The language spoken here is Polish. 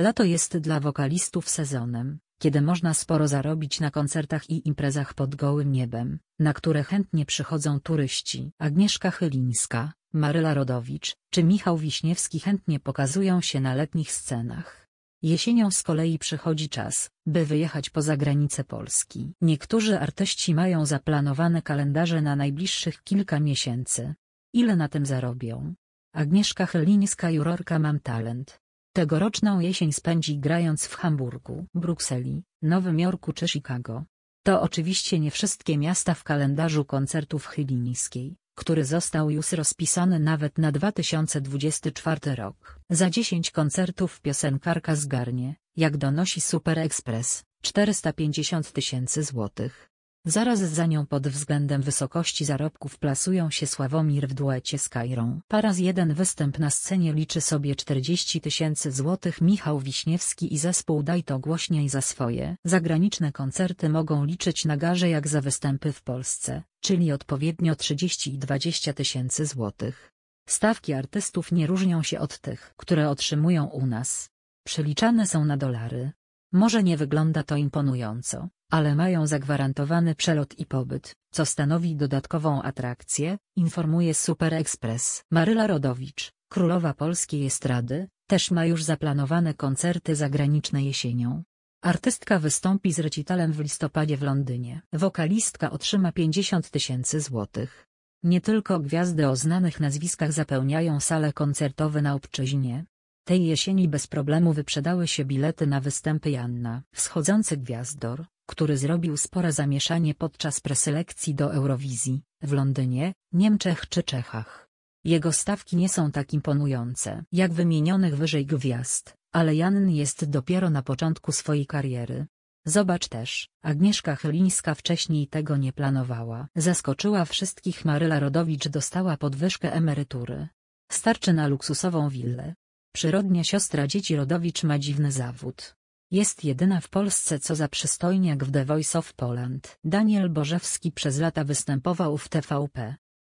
Lato jest dla wokalistów sezonem, kiedy można sporo zarobić na koncertach i imprezach pod gołym niebem, na które chętnie przychodzą turyści. Agnieszka Chylińska, Maryla Rodowicz czy Michał Wiśniewski chętnie pokazują się na letnich scenach. Jesienią z kolei przychodzi czas, by wyjechać poza granice Polski. Niektórzy artyści mają zaplanowane kalendarze na najbliższych kilka miesięcy. Ile na tym zarobią? Agnieszka Chylińska jurorka Mam Talent Tegoroczną jesień spędzi grając w Hamburgu, Brukseli, Nowym Jorku czy Chicago. To oczywiście nie wszystkie miasta w kalendarzu koncertów chylińskiej, który został już rozpisany nawet na 2024 rok. Za 10 koncertów piosenkarka zgarnie, jak donosi Super Express, 450 tysięcy złotych. Zaraz za nią pod względem wysokości zarobków plasują się Sławomir w duecie z Kairą. Para jeden występ na scenie liczy sobie 40 tysięcy złotych Michał Wiśniewski i zespół Daj to głośniej za swoje. Zagraniczne koncerty mogą liczyć na garze jak za występy w Polsce, czyli odpowiednio 30 i 20 tysięcy złotych. Stawki artystów nie różnią się od tych, które otrzymują u nas. Przeliczane są na dolary. Może nie wygląda to imponująco, ale mają zagwarantowany przelot i pobyt, co stanowi dodatkową atrakcję, informuje Super Express. Maryla Rodowicz, królowa polskiej estrady, też ma już zaplanowane koncerty zagraniczne jesienią. Artystka wystąpi z recitalem w listopadzie w Londynie. Wokalistka otrzyma 50 tysięcy złotych. Nie tylko gwiazdy o znanych nazwiskach zapełniają sale koncertowe na obczyźnie. Tej jesieni bez problemu wyprzedały się bilety na występy Janna. Wschodzący gwiazdor, który zrobił spore zamieszanie podczas preselekcji do Eurowizji, w Londynie, Niemczech czy Czechach. Jego stawki nie są tak imponujące jak wymienionych wyżej gwiazd, ale Jan jest dopiero na początku swojej kariery. Zobacz też, Agnieszka Chylińska wcześniej tego nie planowała. Zaskoczyła wszystkich Maryla Rodowicz dostała podwyżkę emerytury. Starczy na luksusową willę. Przyrodnia siostra dzieci Rodowicz ma dziwny zawód. Jest jedyna w Polsce co za przystojniak w The Voice of Poland. Daniel Bożewski przez lata występował w TVP,